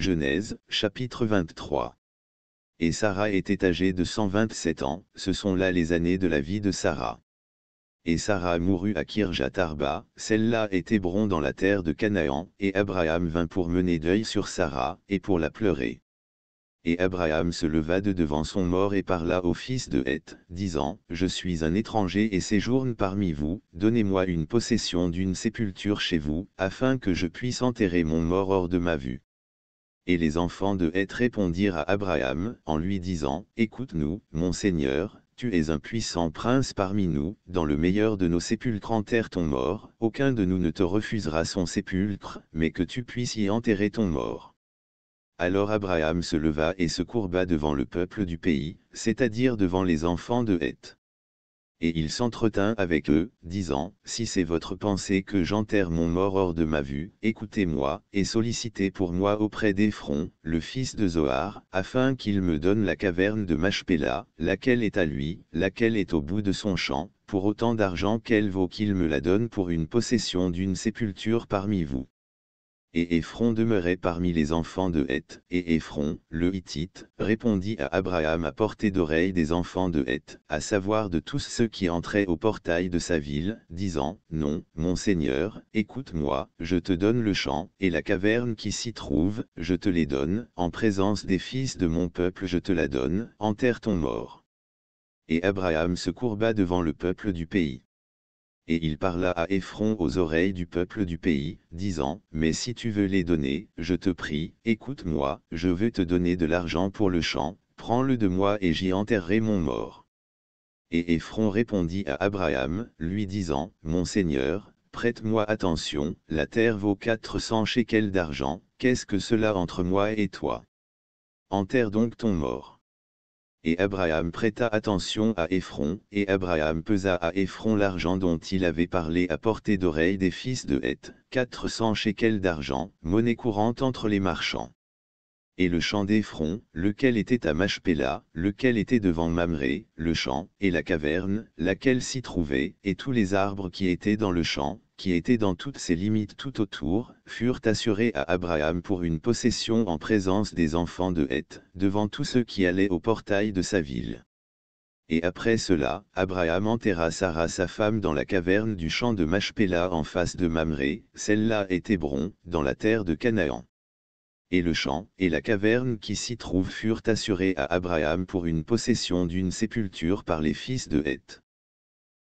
Genèse, chapitre 23. Et Sarah était âgée de 127 ans, ce sont là les années de la vie de Sarah. Et Sarah mourut à Kirjat Arba, celle-là est Hébron dans la terre de Canaan, et Abraham vint pour mener deuil sur Sarah, et pour la pleurer. Et Abraham se leva de devant son mort et parla au fils de Heth, disant, Je suis un étranger et séjourne parmi vous, donnez-moi une possession d'une sépulture chez vous, afin que je puisse enterrer mon mort hors de ma vue. Et les enfants de Heth répondirent à Abraham, en lui disant, Écoute-nous, mon Seigneur, tu es un puissant prince parmi nous, dans le meilleur de nos sépulcres enterre ton mort, aucun de nous ne te refusera son sépulcre, mais que tu puisses y enterrer ton mort. Alors Abraham se leva et se courba devant le peuple du pays, c'est-à-dire devant les enfants de Heth et il s'entretint avec eux, disant, Si c'est votre pensée que j'enterre mon mort hors de ma vue, écoutez-moi, et sollicitez pour moi auprès d'Ephron, le fils de Zoar, afin qu'il me donne la caverne de Machpéla, laquelle est à lui, laquelle est au bout de son champ, pour autant d'argent qu'elle vaut qu'il me la donne pour une possession d'une sépulture parmi vous. Et Ephron demeurait parmi les enfants de Heth, et Ephron, le Hittite, répondit à Abraham à portée d'oreille des enfants de Heth, à savoir de tous ceux qui entraient au portail de sa ville, disant, Non, mon Seigneur, écoute-moi, je te donne le champ, et la caverne qui s'y trouve, je te les donne, en présence des fils de mon peuple je te la donne, enterre ton mort. Et Abraham se courba devant le peuple du pays et il parla à Ephron aux oreilles du peuple du pays, disant, Mais si tu veux les donner, je te prie, écoute-moi, je veux te donner de l'argent pour le champ, prends-le de moi et j'y enterrerai mon mort. Et Ephron répondit à Abraham, lui disant, Mon Seigneur, prête-moi attention, la terre vaut quatre cents shekels d'argent, qu'est-ce que cela entre moi et toi Enterre donc ton mort. Et Abraham prêta attention à Ephron, et Abraham pesa à Ephron l'argent dont il avait parlé à portée d'oreille des fils de Heth, 400 shekels d'argent, monnaie courante entre les marchands. Et le champ d'Ephron, lequel était à Machpéla, lequel était devant Mamré, le champ, et la caverne, laquelle s'y trouvait, et tous les arbres qui étaient dans le champ, qui étaient dans toutes ses limites tout autour, furent assurés à Abraham pour une possession en présence des enfants de Heth, devant tous ceux qui allaient au portail de sa ville. Et après cela, Abraham enterra Sarah sa femme dans la caverne du champ de Machpelah en face de Mamré, celle-là est Hébron, dans la terre de Canaan. Et le champ et la caverne qui s'y trouvent furent assurés à Abraham pour une possession d'une sépulture par les fils de Heth.